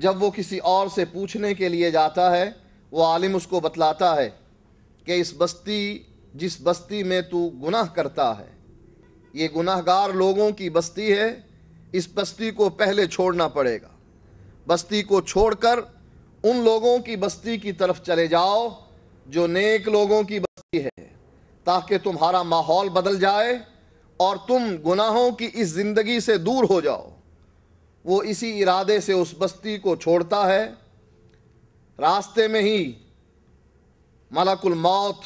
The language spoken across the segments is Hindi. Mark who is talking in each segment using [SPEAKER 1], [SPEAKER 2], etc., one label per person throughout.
[SPEAKER 1] जब वो किसी और से पूछने के लिए जाता है वो आलिम उसको बतलाता है कि इस बस्ती जिस बस्ती में तू गुनाह करता है ये गुनाहगार लोगों की बस्ती है इस बस्ती को पहले छोड़ना पड़ेगा बस्ती को छोड़कर उन लोगों की बस्ती की तरफ चले जाओ जो नेक लोगों की बस्ती है ताकि तुम्हारा माहौल बदल जाए और तुम गुनाहों की इस ज़िंदगी से दूर हो जाओ वो इसी इरादे से उस बस्ती को छोड़ता है रास्ते में ही मलाकुल मौत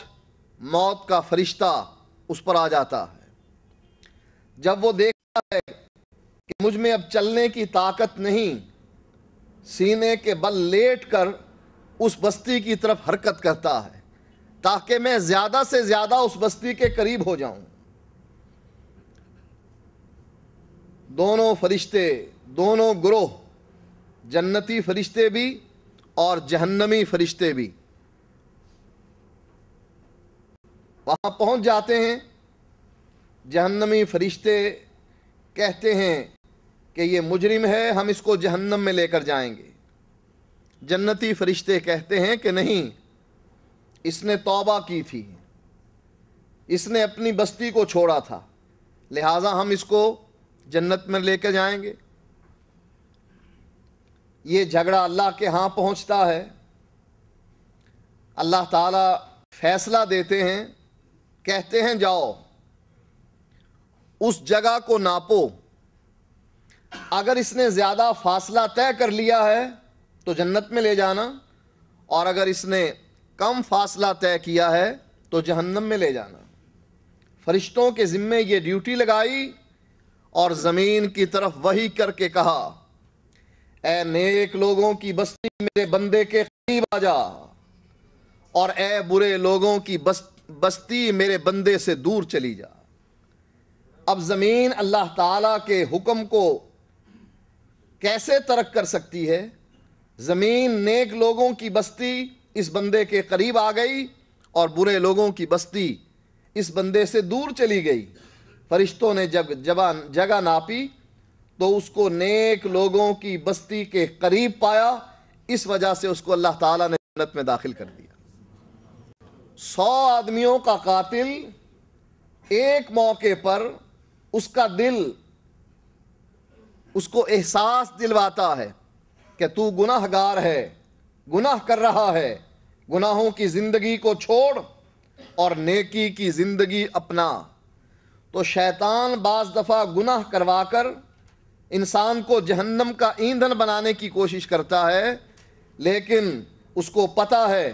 [SPEAKER 1] मौत का फरिश्ता उस पर आ जाता है जब वो देखता है कि मुझ में अब चलने की ताकत नहीं सीने के बल लेट कर उस बस्ती की तरफ हरकत करता है ताकि मैं ज़्यादा से ज़्यादा उस बस्ती के करीब हो जाऊं दोनों फरिश्ते दोनों ग्रोह जन्नती फरिश्ते भी और जहन्नमी फरिश्ते भी वहाँ पहुँच जाते हैं जहन्नमी फरिश्ते कहते हैं कि ये मुजरिम है हम इसको जहन्नम में लेकर जाएंगे जन्नती फरिश्ते कहते हैं कि नहीं इसने तौबा की थी इसने अपनी बस्ती को छोड़ा था लिहाजा हम इसको जन्नत में लेकर जाएंगे ये झगड़ा अल्लाह के यहाँ पहुँचता है अल्लाह ताला फैसला देते हैं कहते हैं जाओ उस जगह को नापो अगर इसने ज़्यादा फासला तय कर लिया है तो जन्नत में ले जाना और अगर इसने कम फासला तय किया है तो जहन्नम में ले जाना फरिश्तों के ज़िम्मे ये ड्यूटी लगाई और जमीन की तरफ वही करके कहा ए नेक लोगों की बस्ती मेरे बंदे के करीब आ जा और ए बुरे लोगों की बस, बस्ती मेरे बंदे से दूर चली जा अब जमीन अल्लाह ताला के हुक्म को कैसे तरक कर सकती है जमीन नेक लोगों की बस्ती इस बंदे के करीब आ गई और बुरे लोगों की बस्ती इस बंदे से दूर चली गई फरिश्तों ने जब जबा जगह नापी तो उसको नेक लोगों की बस्ती के करीब पाया इस वजह से उसको अल्लाह ताला ने जन्नत में दाखिल कर दिया सौ आदमियों का कातिल एक मौके पर उसका दिल उसको एहसास दिलवाता है कि तू गुनाहगार है गुनाह कर रहा है गुनाहों की ज़िंदगी को छोड़ और नेकी की ज़िंदगी अपना तो शैतान बाज़ दफ़ा गुनाह करवा कर इंसान को जहन्नम का ईंधन बनाने की कोशिश करता है लेकिन उसको पता है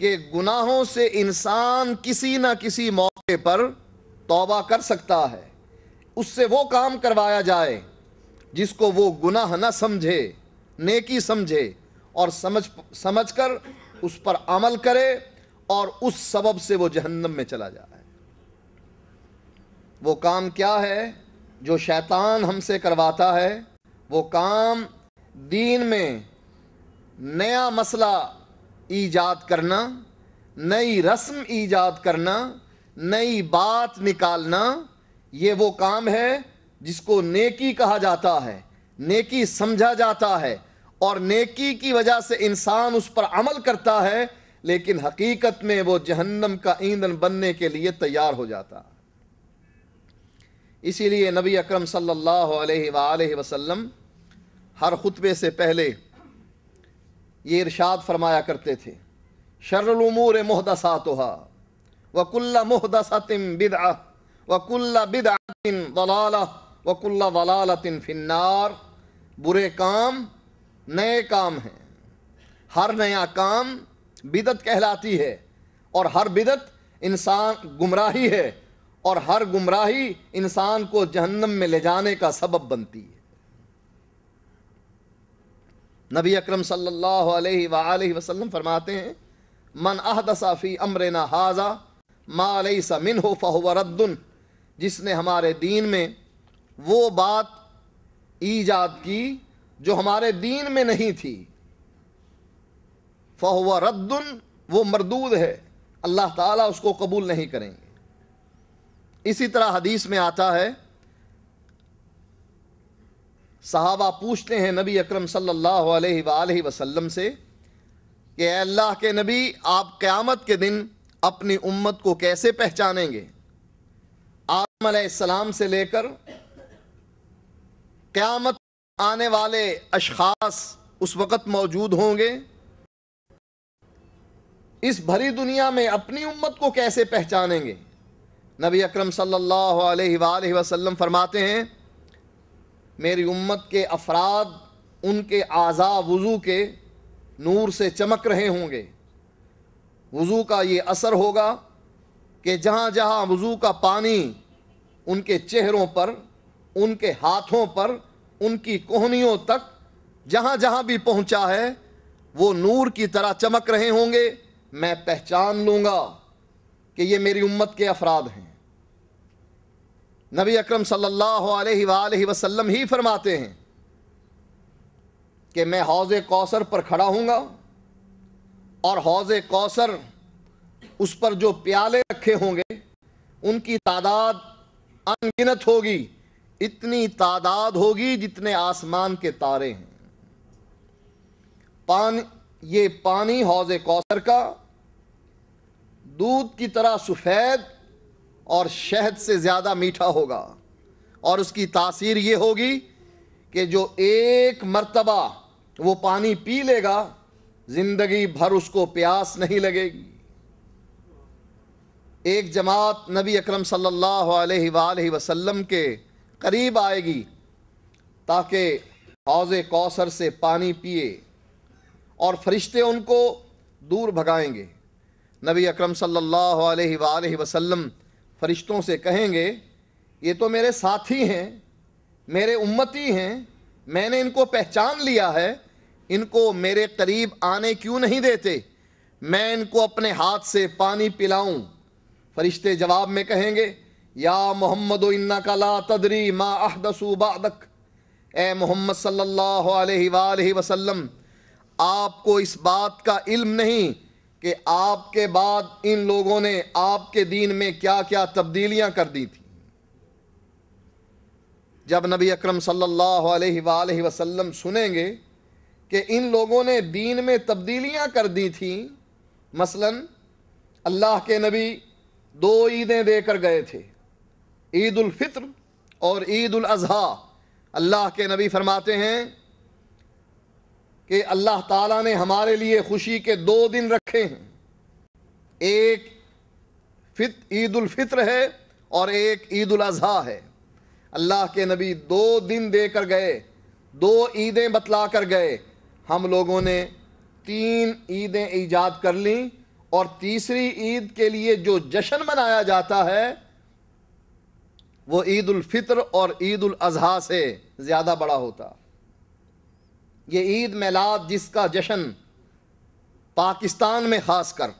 [SPEAKER 1] कि गुनाहों से इंसान किसी न किसी मौके पर तौबा कर सकता है उससे वो काम करवाया जाए जिसको वो गुनाह न समझे नेकी समझे और समझ समझ कर उस पर अमल करे और उस सबब से वो जहन्नम में चला जाए वो काम क्या है जो शैतान हमसे करवाता है वो काम दीन में नया मसला ईजाद करना नई रस्म ईजाद करना नई बात निकालना ये वो काम है जिसको नेकी कहा जाता है नेकी समझा जाता है और नेकी की वजह से इंसान उस पर अमल करता है लेकिन हकीकत में वो जहन्नम का ईंधन बनने के लिए तैयार हो जाता है इसीलिए नबी अकरम सल्लल्लाहु अलैहि वसल्लम हर खुतबे से पहले ये इरशाद फरमाया करते थे शर्लूमूर महदसातहा वकुल्ला महदसतिम बिदआ वकुल्ला बिदआतिन दलाला वकुल्ला दलालतिन फिन्नार बुरे काम नए काम हैं हर नया काम बिदत कहलाती है और हर बिदत इंसान गुमराही है और हर गुमराही इंसान को जहन्नम में ले जाने का सबब बनती है नबी अकरम सल्लल्लाहु अलैहि वसल्लम फरमाते हैं मन अहदसाफ़ी अमरना हाजा मालई समिन हो फ़हुआ रद्दन जिसने हमारे दीन में वो बात ईजाद की जो हमारे दीन में नहीं थी फ़हुआ रद्दन वो मरदूद है अल्लाह ताला उसको कबूल नहीं करेंगे इसी तरह हदीस में आता है साहबा पूछते हैं नबी अकरम सल्लल्लाहु अलैहि वसल्लम से कि अल्लाह के नबी आप क़्यामत के दिन अपनी उम्मत को कैसे पहचानेंगे आदम से लेकर क़्यामत आने वाले अशखास उस वक़्त मौजूद होंगे इस भरी दुनिया में अपनी उम्मत को कैसे पहचानेंगे नबी अकरम सल्लल्लाहु अलैहि वसल्लम फरमाते हैं मेरी उम्मत के अफराद उनके आज़ा वज़ू के नूर से चमक रहे होंगे वज़ू का ये असर होगा कि जहाँ जहाँ वज़ू का पानी उनके चेहरों पर उनके हाथों पर उनकी कोहनियों तक जहाँ जहाँ भी पहुँचा है वो नूर की तरह चमक रहे होंगे मैं पहचान लूँगा कि ये मेरी उम्मत के अफराद हैं नबी अकरम सल्लल्लाहु अलैहि वसल्लम ही फरमाते हैं कि मैं हौज़ कौसर पर खड़ा हूँगा और हौज़ कौसर उस पर जो प्याले रखे होंगे उनकी तादाद अनगिनत होगी इतनी तादाद होगी जितने आसमान के तारे हैं पानी ये पानी हौज़ कौसर का दूध की तरह सफ़ेद और शहद से ज़्यादा मीठा होगा और उसकी तासीर ये होगी कि जो एक मर्तबा वो पानी पी लेगा ज़िंदगी भर उसको प्यास नहीं लगेगी एक जमात नबी अकरम सल्लल्लाहु अलैहि वसल्लम के करीब आएगी ताकि हौज कौसर से पानी पिए और फरिश्ते उनको दूर भगाएंगे नबी अकरम सल्लल्लाहु अलैहि वसल्लम फरिश्तों से कहेंगे ये तो मेरे साथी हैं मेरे उम्मती हैं मैंने इनको पहचान लिया है इनको मेरे करीब आने क्यों नहीं देते मैं इनको अपने हाथ से पानी पिलाऊं फरिश्ते जवाब में कहेंगे या मोहम्मद इन्ना का ला तदरी मा बादक ए मोहम्मद सल्लल्लाहु अलैहि वसल्लम आपको इस बात का इल्म नहीं कि आपके बाद इन लोगों ने आपके दीन में क्या क्या तब्दीलियां कर दी थी जब नबी अकरम सल्लल्लाहु अलैहि वसल्लम सुनेंगे कि इन लोगों ने दीन में तब्दीलियां कर दी थी मसलन अल्लाह के नबी दो ईदें देकर गए थे ईद उल फित्र और ईद उल अजहा अल्लाह के नबी फरमाते हैं कि अल्लाह ताला ने हमारे लिए खुशी के दो दिन रखे हैं एक फित फित्र है और एक ईद अज़हा है अल्लाह के नबी दो दिन दे कर गए दो ईदें बतला कर गए हम लोगों ने तीन ईदें ईजाद कर ली और तीसरी ईद के लिए जो जश्न मनाया जाता है वो ईद उल फित्र और ईद उल अजहा से ज़्यादा बड़ा होता ये ईद मेलाद जिसका जश्न पाकिस्तान में ख़ास कर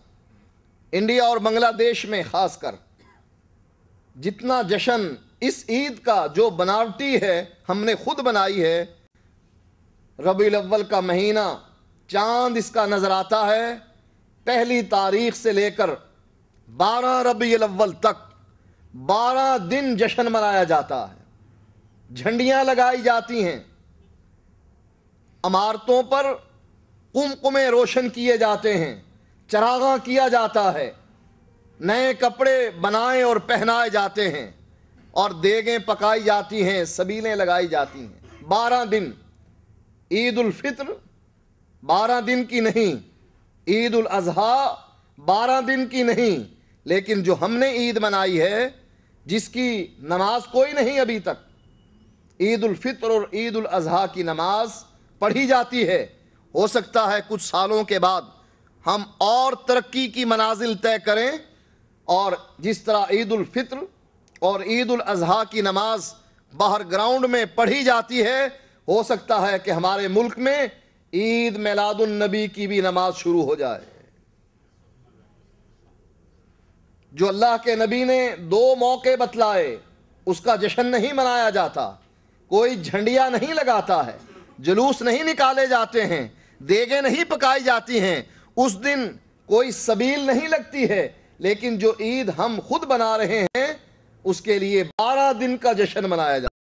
[SPEAKER 1] इंडिया और बांग्लादेश में ख़ास कर जितना जश्न इस ईद का जो बनावटी है हमने खुद बनाई है रबी अव्वल का महीना चांद इसका नज़र आता है पहली तारीख से लेकर बारह रबी अव्वल तक बारह दिन जश्न मनाया जाता है झंडियाँ लगाई जाती हैं अमारतों पर कुमकुमे रोशन किए जाते हैं चरागा किया जाता है नए कपड़े बनाए और पहनाए जाते हैं और देगें पकाई जाती हैं सबीलें लगाई जाती हैं बारह दिन ईद फित्र बारह दिन की नहीं ईद उल अजहा बारह दिन की नहीं लेकिन जो हमने ईद मनाई है जिसकी नमाज कोई नहीं अभी तक ईद फित्र और ईद उल अजहा की नमाज़ पढ़ी जाती है हो सकता है कुछ सालों के बाद हम और तरक्की की मनाजिल तय करें और जिस तरह ईद फित्र और ईद अजहा की नमाज बाहर ग्राउंड में पढ़ी जाती है हो सकता है कि हमारे मुल्क में ईद मिलादुलनबी की भी नमाज शुरू हो जाए जो अल्लाह के नबी ने दो मौके बतलाए उसका जश्न नहीं मनाया जाता कोई झंडिया नहीं लगाता है जुलूस नहीं निकाले जाते हैं देगे नहीं पकाई जाती हैं उस दिन कोई सबील नहीं लगती है लेकिन जो ईद हम खुद बना रहे हैं उसके लिए बारह दिन का जश्न मनाया जाता है